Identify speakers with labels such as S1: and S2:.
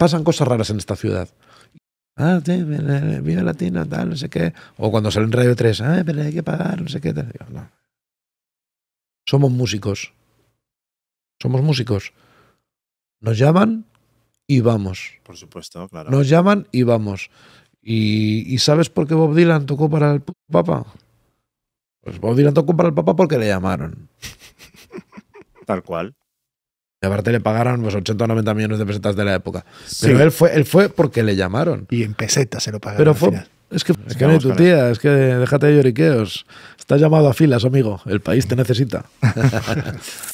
S1: pasan cosas raras en esta ciudad. Ah, sí, vive latino, tal, no sé qué.
S2: O cuando sale en Radio 3, ah, pero hay que pagar, no sé qué. Somos músicos. Somos músicos. Nos llaman
S1: y vamos.
S3: Por supuesto, claro. Nos
S1: llaman y vamos. ¿Y, sabes por qué Bob Dylan tocó para el Papa? Pues Bob Dylan tocó para el Papa porque le llamaron. Tal cual. Y aparte le pagaron los pues, 80 o 90 millones de pesetas de la época. Pero él fue, él fue porque le llamaron. Y en
S4: pesetas se lo
S1: pagaron. Pero
S5: Es que, es que tu tía, es que déjate de lloriqueos. Estás llamado a filas, amigo. El país te necesita.